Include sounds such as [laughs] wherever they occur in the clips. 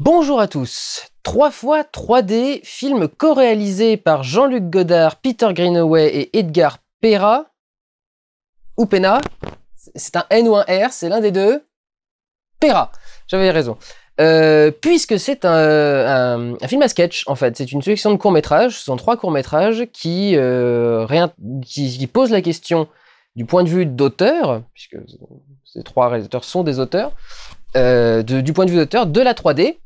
Bonjour à tous. 3 fois 3D, film co-réalisé par Jean-Luc Godard, Peter Greenaway et Edgar Pera. Ou Pena. C'est un N ou un R, c'est l'un des deux. Pera. J'avais raison. Euh, puisque c'est un, film à sketch en fait, c'est une sélection de courts métrages, ce sont trois courts métrages euh, qui, posent la question du point de vue d'auteur, puisque ces trois réalisateurs sont des auteurs, euh, du point de vue d'auteur de la 3D,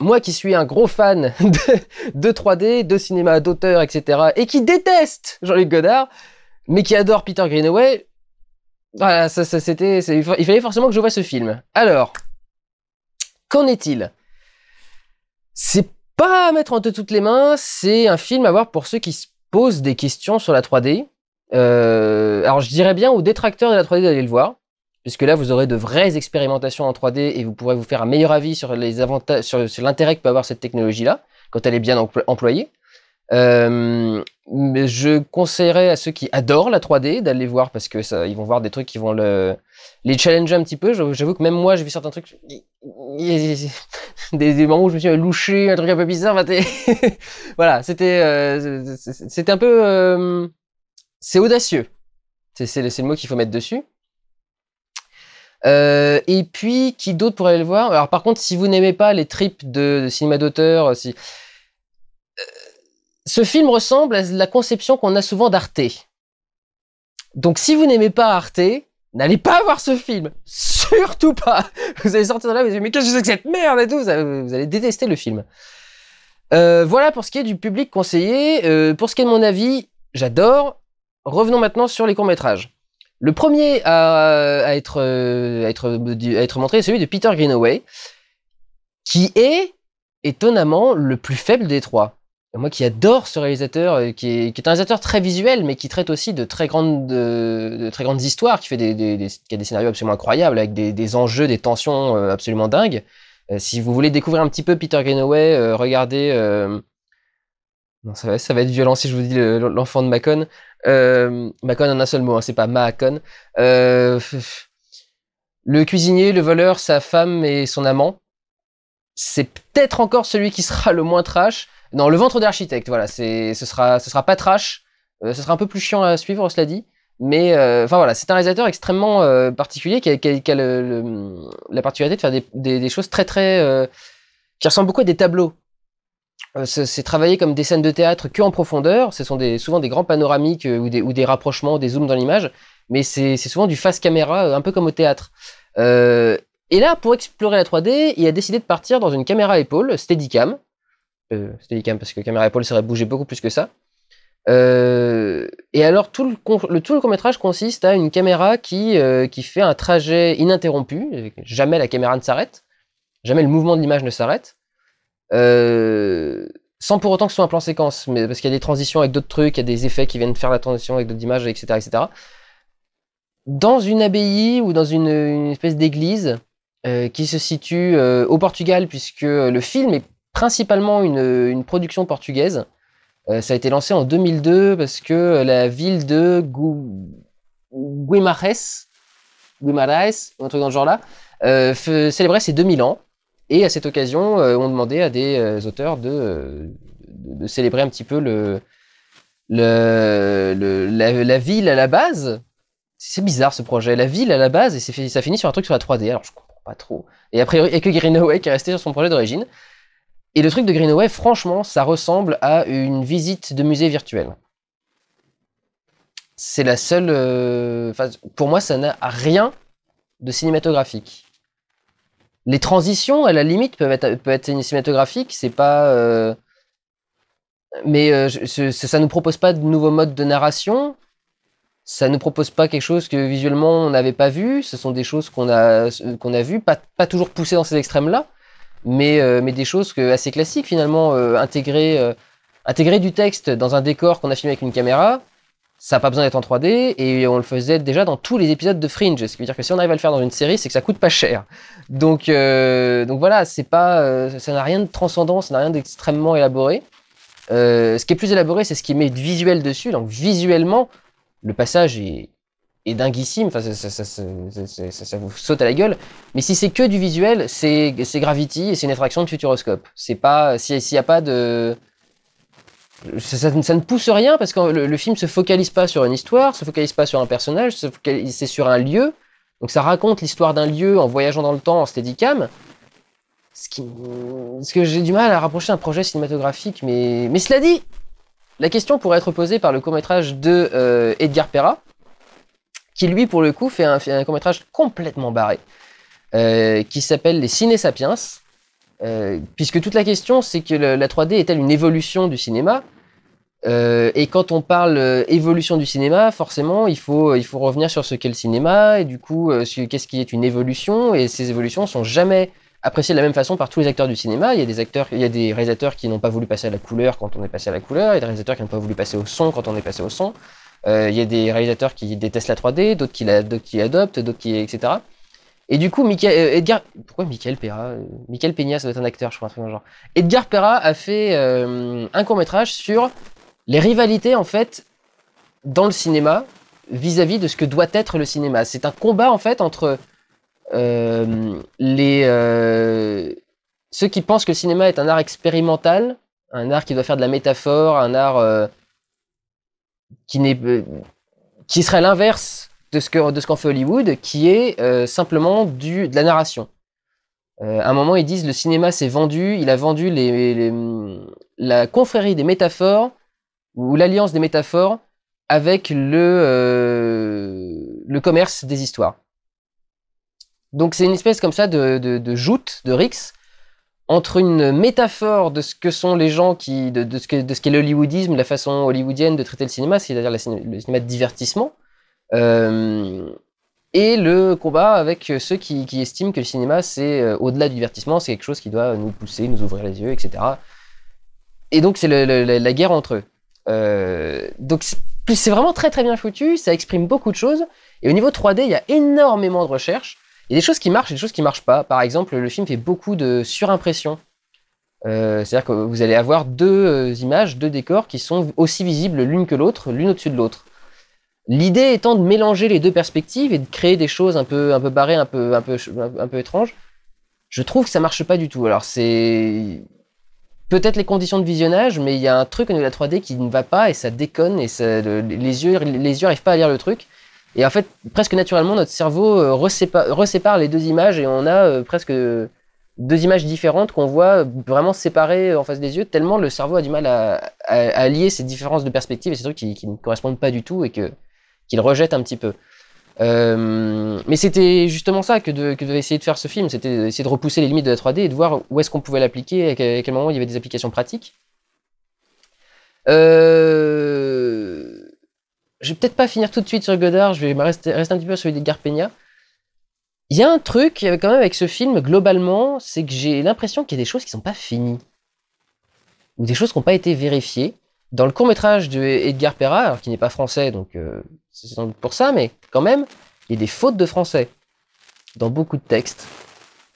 moi qui suis un gros fan [laughs] de, 3D, de cinéma d'auteur, etc., et qui déteste Jean-Luc Godard, mais qui adore Peter Greenaway, bah, ça, c'était, il fallait forcément que je vois ce film. Alors, qu'en est-il C'est pas à mettre entre toutes les mains, c'est un film à voir pour ceux qui se posent des questions sur la 3D. Euh, alors je dirais bien aux détracteurs de la 3D d'aller le voir, puisque là vous aurez de vraies expérimentations en 3D et vous pourrez vous faire un meilleur avis sur les avantages, sur, l'intérêt que peut avoir cette technologie-là quand elle est bien employée. mais euh, je conseillerais à ceux qui adorent la 3D d'aller voir parce que ça, ils vont voir des trucs qui vont le, les challenger un petit peu. J'avoue que même moi, j'ai vu certains trucs, [laughs] des, moments où je me suis louché, un truc un peu bizarre. [laughs] voilà, c'était, euh, c'était un peu, euh, c'est audacieux. C'est le mot qu'il faut mettre dessus. Euh, et puis, qui d'autre pourrait le voir Alors, par contre, si vous n'aimez pas les tripes de, cinéma d'auteur, euh, si... Euh, ce film ressemble à la conception qu'on a souvent d'Arte. Donc, si vous n'aimez pas Arte, n'allez pas voir ce film Surtout pas [laughs] Vous allez sortir de là, vous allez dire, mais qu'est-ce que c'est que cette merde et tout Vous allez détester le film. voilà pour ce qui est du public conseillé. pour ce qui est de mon avis, j'adore. Revenons maintenant sur les courts-métrages. Le premier à, être, euh, euh, être, montré est celui de Peter Greenaway, qui est étonnamment le plus faible des trois. Moi qui adore ce réalisateur, euh, qui est, un réalisateur très visuel, mais qui traite aussi de très grandes, de, très grandes histoires, qui, fait des, a des scénarios absolument incroyables, avec des, enjeux, des tensions absolument dingues. si vous voulez découvrir un petit peu Peter Greenaway, regardez non, ça va, ça va être violent si je vous dis l'enfant de Macon. Euh, Macon en un seul mot, hein, c'est pas Macon. Euh, le cuisinier, le voleur, sa femme et son amant. C'est peut-être encore celui qui sera le moins trash. Non, le ventre d'architecte, voilà, ce sera, ce sera pas trash. Euh, ce sera un peu plus chiant à suivre, cela dit. Mais enfin voilà, c'est un réalisateur extrêmement particulier qui a, la particularité de faire des, choses très très qui ressemblent beaucoup à des tableaux. Euh, c'est travaillé comme des scènes de théâtre que en profondeur. Ce sont souvent des grands panoramiques euh, ou des, rapprochements, des zooms dans l'image, mais c'est souvent du face caméra, euh, un peu comme au théâtre. et là, pour explorer la 3D, il a décidé de partir dans une caméra à épaule, Steadicam. Steadicam parce que caméra à épaule, serait aurait bougé beaucoup plus que ça. et alors, tout le, tout court métrage consiste à une caméra qui fait un trajet ininterrompu. Jamais la caméra ne s'arrête. Jamais le mouvement de l'image ne s'arrête. Euh, sans pour autant que ce soit un plan séquence, mais parce qu'il y a des transitions avec d'autres trucs, il y a des effets qui viennent faire la transition avec d'autres images, etc., etc. Dans une abbaye ou dans une, espèce d'église euh, qui se situe euh, au Portugal, puisque le film est principalement une, production portugaise. ça a été lancé en 2002 parce que la ville de Gu... Guimarães, Guimarães, un truc dans ce genre-là, célébrait ses 2000 ans. Et à cette occasion, euh, on demandait à des euh, auteurs euh, de, de, célébrer un petit peu le, la, ville à la base. C'est bizarre ce projet. La ville à la base, et ça finit sur un truc sur la 3D. Alors je comprends pas trop. Et après, il n'y que Greenaway qui est resté sur son projet d'origine. Et le truc de Greenaway, franchement, ça ressemble à une visite de musée virtuel. C'est la seule. pour moi, ça n'a rien de cinématographique les transitions, à la limite, peuvent être, cinématographiques. C'est pas. Euh, mais euh, ça ne nous propose pas de nouveaux modes de narration. Ça ne nous propose pas quelque chose que visuellement on n'avait pas vu. Ce sont des choses qu'on a, qu'on a vues, pas, toujours poussées dans ces extrêmes-là, mais, euh, mais des choses assez classiques finalement. intégrer, intégrer du texte dans un décor qu'on a filmé avec une caméra, ça n'a pas besoin d'être en 3D et on le faisait déjà dans tous les épisodes de Fringe. Ce qui veut dire que si on arrive à le faire dans une série, c'est que ça coûte pas cher. Donc, euh, donc voilà, c'est pas, euh, ça n'a rien de transcendant, ça n'a rien d'extrêmement élaboré. Euh, ce qui est plus élaboré, c'est ce qui met du visuel dessus. Donc visuellement, le passage est, dinguissime. Enfin, ça, vous saute à la gueule. Mais si c'est que du visuel, c'est Gravity et c'est une attraction de Futuroscope. C'est pas s'il n'y a pas de ça, ne pousse rien parce que le, film se focalise pas sur une histoire, se focalise pas sur un personnage, c'est sur un lieu. Donc ça raconte l'histoire d'un lieu en voyageant dans le temps en steadicam. Ce, qui, ce que j'ai du mal à rapprocher un projet cinématographique, mais, mais cela dit, la question pourrait être posée par le court-métrage de euh, Edgar Perra, qui lui, pour le coup, fait un, un court-métrage complètement barré, euh, qui s'appelle Les Ciné Sapiens, euh, puisque toute la question, c'est que la 3D est-elle une évolution du cinéma euh, Et quand on parle euh, évolution du cinéma, forcément, il faut, revenir sur ce qu'est le cinéma, et du coup, qu'est-ce qui est une évolution, et ces évolutions sont jamais appréciées de la même façon par tous les acteurs du cinéma. Il y a des, acteurs, il y des réalisateurs qui n'ont pas voulu passer à la couleur quand on est passé à la couleur, il y a des réalisateurs qui n'ont pas voulu passer au son quand on est passé au son. Il y a des réalisateurs qui détestent la 3D, d'autres qui, adoptent, d'autres etc. Et du coup, euh, Edgar, pourquoi Michael Perra euh, Michael Peña, ça doit être un acteur, je crois, un truc genre. Edgar Perra a fait euh, un court métrage sur les rivalités en fait dans le cinéma vis-à-vis de ce que doit être le cinéma. C'est un combat en fait entre les ceux qui pensent que le cinéma est un art expérimental, un art qui doit faire de la métaphore, un art qui qui serait l'inverse de ce qu'en fait Hollywood, qui est euh, simplement du, de la narration. Euh, à un moment, ils disent le cinéma s'est vendu, il a vendu les, la confrérie des métaphores ou l'alliance des métaphores avec le, euh, le commerce des histoires. Donc c'est une espèce comme ça de, de, de, joute, de rix, entre une métaphore de ce que sont les gens qui, de, de ce qu'est l'hollywoodisme, la façon hollywoodienne de traiter le cinéma, c'est-à-dire le cinéma de divertissement, euh, et le combat avec ceux qui, estiment que le cinéma, c'est euh, au-delà du divertissement, c'est quelque chose qui doit nous pousser, nous ouvrir les yeux, etc. Et donc, c'est la guerre entre eux. Euh, donc, c'est vraiment très très bien foutu, ça exprime beaucoup de choses. Et au niveau 3D, il y a énormément de recherches. Il y a des choses qui marchent et des choses qui marchent pas. Par exemple, le film fait beaucoup de surimpression. C'est-à-dire que vous allez avoir deux images, deux décors qui sont aussi visibles l'une que l'autre, l'une au-dessus de l'autre. L'idée étant de mélanger les deux perspectives et de créer des choses un peu, un peu barrées, un peu, un peu, un peu étranges. Je trouve que ça marche pas du tout. Alors c'est peut-être les conditions de visionnage, mais il y a un truc au niveau de la 3D qui ne va pas et ça déconne et les yeux, les yeux arrivent pas à lire le truc. Et en fait, presque naturellement, notre cerveau euh, resépare, les deux images et on a euh, presque deux images différentes qu'on voit euh, vraiment séparées en face des yeux, tellement le cerveau a du mal à, lier ces différences de perspectives et ces trucs qui ne correspondent pas du tout et que qu'il rejette un petit peu. Euh, mais c'était justement ça que, de, que devait essayer de faire ce film, c'était essayer de repousser les limites de la 3D et de voir où est-ce qu'on pouvait l'appliquer, à quel moment il y avait des applications pratiques. Euh... Je vais peut-être pas finir tout de suite sur Godard, je vais rester, un petit peu sur Edgar Peña. Il y a un truc euh, quand même avec ce film, globalement, c'est que j'ai l'impression qu'il y a des choses qui sont pas finies. Ou des choses qui n'ont pas été vérifiées. Dans le court-métrage d'Edgar Perra, alors qui n'est pas français, donc euh, c'est sans doute pour ça, mais quand même, il y a des fautes de français dans beaucoup de textes.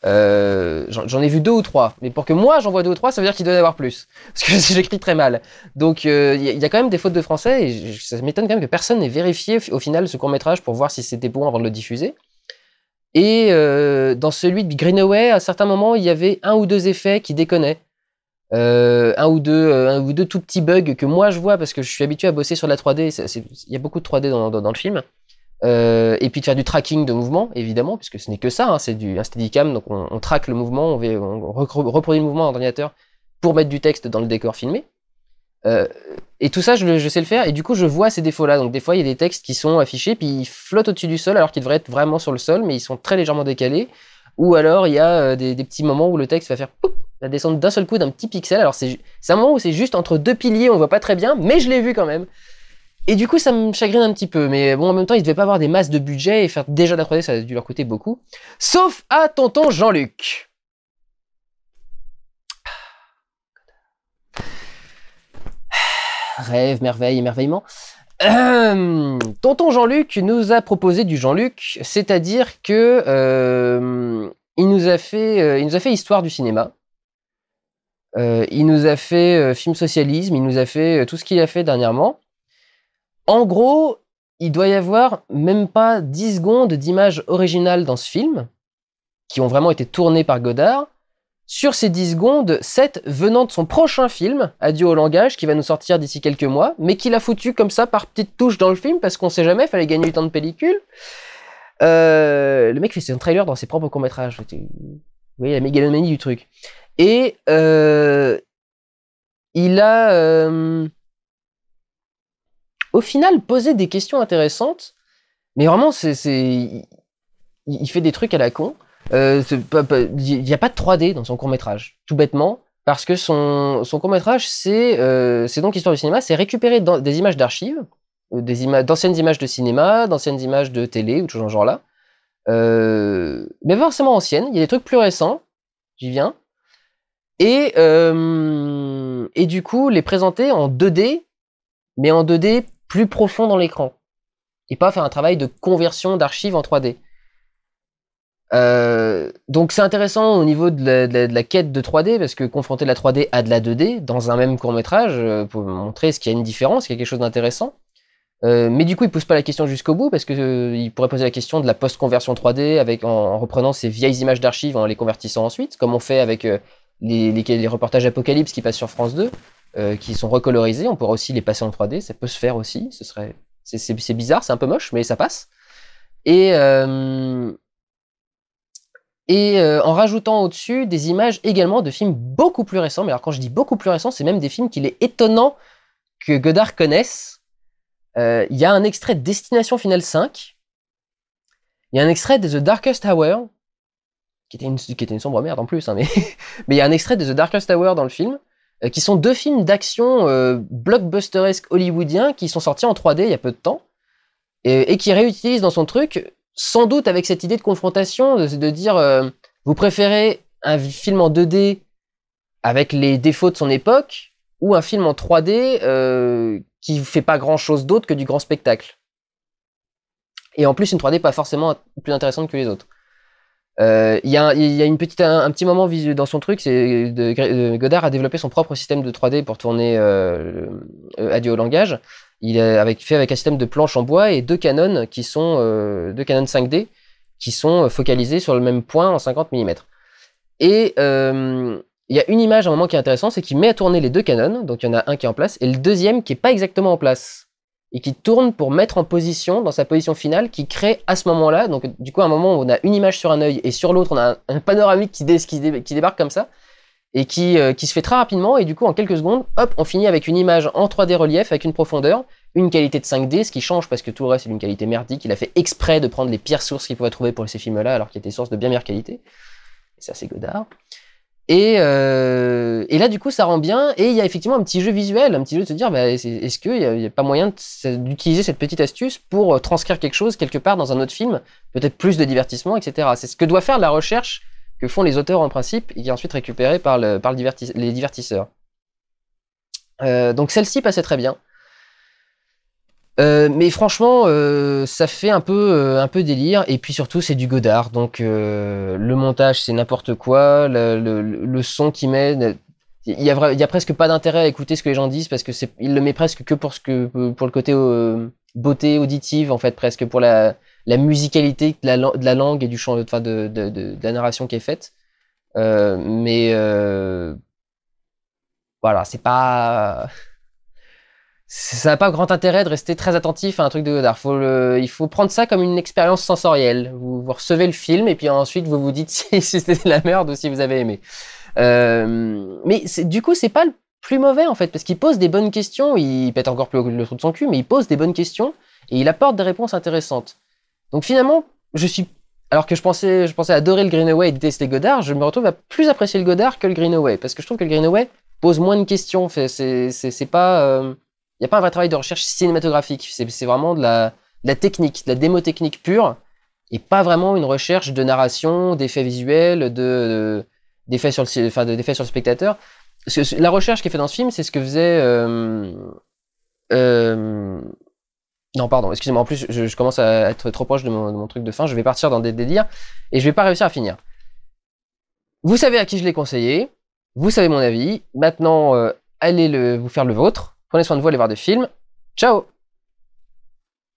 Euh, j'en ai vu deux ou trois, mais pour que moi j'en vois deux ou trois, ça veut dire qu'il doit y avoir plus, [laughs] parce que j'écris très mal. Donc euh, il y, a quand même des fautes de français, et ça m'étonne quand même que personne n'ait vérifié au final ce court métrage pour voir si c'était bon avant de le diffuser. Et euh, dans celui de Greenaway, à certains moments, il y avait un ou deux effets qui déconnaient. Euh, un ou deux, euh, ou deux tout petits bugs que moi je vois parce que je suis habitué à bosser sur la 3D. Il y a beaucoup de 3D dans, le film. Euh, et puis de faire du tracking de mouvement, évidemment, puisque ce n'est que ça, hein, c'est du un steadicam, donc on, traque le mouvement, on, reproduit le mouvement en ordinateur pour mettre du texte dans le décor filmé. et tout ça, je, je, sais le faire, et du coup, je vois ces défauts-là. Donc des fois, il y a des textes qui sont affichés, puis ils flottent au-dessus du sol, alors qu'ils devraient être vraiment sur le sol, mais ils sont très légèrement décalés. Ou alors, il y a euh, des, petits moments où le texte va faire pouf, la descendre d'un seul coup d'un petit pixel. Alors, c'est un moment où c'est juste entre deux piliers, on voit pas très bien, mais je l'ai vu quand même. Et du coup, ça me chagrine un petit peu. Mais bon, en même temps, ils devaient pas avoir des masses de budget et faire déjà d'un la 3D, ça a dû leur coûter beaucoup. Sauf à tonton Jean-Luc. [sighs] Rêve, merveille, émerveillement tonton Jean-Luc nous a proposé du Jean-Luc, c'est-à-dire que euh, il nous a fait, euh, il nous a fait histoire du cinéma. Euh, il nous a fait film socialisme, il nous a fait tout ce qu'il a fait dernièrement. En gros, il doit y avoir même pas 10 secondes d'images originales dans ce film, qui ont vraiment été tournées par Godard, sur ces 10 secondes, 7 venant de son prochain film, Adieu au langage, qui va nous sortir d'ici quelques mois, mais qu'il a foutu comme ça par petites touches dans le film, parce qu'on sait jamais, il fallait gagner du temps de pellicule. Euh, le mec fait un trailer dans ses propres courts-métrages. Vous voyez la mégalomanie du truc. Et euh, il a euh, au final posé des questions intéressantes, mais vraiment, c'est, il fait des trucs à la con. Il euh, n'y a pas de 3D dans son court métrage, tout bêtement, parce que son, court métrage, euh, c'est donc Histoire du cinéma, c'est récupérer des images d'archives, euh, d'anciennes images de cinéma, d'anciennes images de télé ou tout ce genre-là. mais pas forcément anciennes, il y a des trucs plus récents, j'y viens. Et, et du coup, les présenter en 2D, mais en 2D plus profond dans l'écran. Et pas faire un travail de conversion d'archives en 3D. Euh, donc c'est intéressant au niveau de la, quête de 3D parce que confronter la 3D à de la 2D dans un même court métrage euh, pour montrer ce qu'il y a une différence, qu'il y a quelque chose d'intéressant. Euh, mais du coup, il pose pas la question jusqu'au bout parce qu'il pourrait poser la question de la post-conversion 3D avec en, reprenant ces vieilles images d'archives en les convertissant ensuite, comme on fait avec les, les, reportages Apocalypse qui passent sur France 2, qui sont recolorisés. On pourra aussi les passer en 3D, ça peut se faire aussi. Ce serait, c'est bizarre, c'est un peu moche, mais ça passe. Et et euh, en rajoutant au-dessus des images également de films beaucoup plus récents. Mais alors quand je dis beaucoup plus récents, c'est même des films qu'il est étonnant que Godard connaisse. Euh, il y a un extrait de Destination Finale 5. Il y a un extrait de The Darkest Hour, qui était une, qui était une sombre merde en plus, hein, mais [laughs] il y a un extrait de The Darkest Hour dans le film, euh, qui sont deux films d'action blockbusteresque hollywoodien qui sont sortis en 3D il y a peu de temps, et, et qui réutilisent dans son truc sans doute avec cette idée de confrontation, de, de dire euh, vous préférez un film en 2D avec les défauts de son époque ou un film en 3D euh, qui fait pas grand chose d'autre que du grand spectacle. Et en plus, une 3D pas forcément plus intéressante que les autres. Euh, il y, a, une petite, un, petit moment dans son truc, c'est Godard a développé son propre système de 3D pour tourner Adieu au langage. Il est avec, fait avec un système de planches en bois et deux canons qui sont euh, deux canons 5D qui sont euh, focalisés sur le même point en 50 mm. Et euh, il y a une image à un moment qui est intéressante, c'est qu'il met à tourner les deux canons, donc il y en a un qui est en place, et le deuxième qui n'est pas exactement en place, et qui tourne pour mettre en position, dans sa position finale, qui crée à ce moment-là, donc du coup à un moment on a une image sur un œil et sur l'autre on a un, panoramique qui, débarque comme ça, et euh, qui, se fait très rapidement. Et du coup, en quelques secondes, hop, on finit avec une image en 3D relief avec une profondeur, une qualité de 5D, ce qui change parce que tout le reste est d'une qualité merdique. Il a fait exprès de prendre les pires sources qu'il pouvait trouver pour ces films-là, alors qu'il y source de bien meilleure qualité. Et ça, c'est Godard. Et, euh, et, là, du coup, ça rend bien. Et il y a effectivement un petit jeu visuel, un petit jeu de se dire, bah, est-ce qu'il n'y a, a, pas moyen d'utiliser cette petite astuce pour euh, transcrire quelque chose quelque part dans un autre film, peut-être plus de divertissement, etc. C'est ce que doit faire la recherche que font les auteurs en principe et qui est ensuite récupéré par, le, par les divertisseurs. Euh, donc celle-ci passait très bien. Euh, mais franchement, euh, ça fait un peu, un peu délire. Et puis surtout, c'est du Godard. Donc le montage, c'est n'importe quoi. Le, son qui met, il y, a, y a, presque pas d'intérêt à écouter ce que les gens disent parce que il le met presque que pour ce que pour le côté beauté auditive en fait presque pour la la musicalité de la, de la langue et du chant, de, de, la narration qui est faite. Euh, mais euh, voilà, c'est pas. Ça n'a pas grand intérêt de rester très attentif à un truc de Godard. il faut prendre ça comme une expérience sensorielle. Vous, recevez le film et puis ensuite vous vous dites [laughs] si, c'était de la merde ou si vous avez aimé. Euh, mais du coup, c'est pas le plus mauvais en fait, parce qu'il pose des bonnes questions. Il pète encore plus le trou de son cul, mais il pose des bonnes questions et il apporte des réponses intéressantes. Donc finalement, je suis alors que je pensais, je pensais adorer le Greenaway et détester Godard, je me retrouve à plus apprécier le Godard que le Greenaway, parce que je trouve que le Greenaway pose moins de questions. C'est pas, il euh, n'y a pas un vrai travail de recherche cinématographique. C'est vraiment de la, la, technique, de la technique pure, et pas vraiment une recherche de narration, d'effets visuels, de d'effets sur le, enfin, d'effets sur le spectateur. la recherche qui est faite dans ce film, c'est ce que faisait euh, euh, non, pardon, excusez-moi. En plus, je, commence à être trop proche de mon, truc de fin. Je vais partir dans des délires et je vais pas réussir à finir. Vous savez à qui je l'ai conseillé. Vous savez mon avis. Maintenant, euh, allez le, vous faire le vôtre. Prenez soin de vous, allez voir des films. Ciao